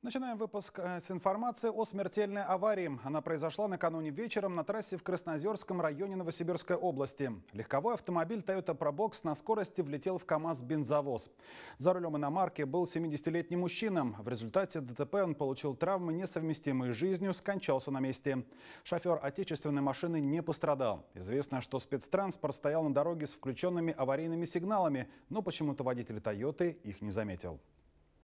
Начинаем выпуск э, с информации о смертельной аварии. Она произошла накануне вечером на трассе в Красноозерском районе Новосибирской области. Легковой автомобиль Toyota Probox на скорости влетел в КАМАЗ-бензовоз. За рулем иномарки был 70-летний мужчина. В результате ДТП он получил травмы, несовместимые с жизнью, скончался на месте. Шофер отечественной машины не пострадал. Известно, что спецтранспорт стоял на дороге с включенными аварийными сигналами, но почему-то водитель Toyota их не заметил.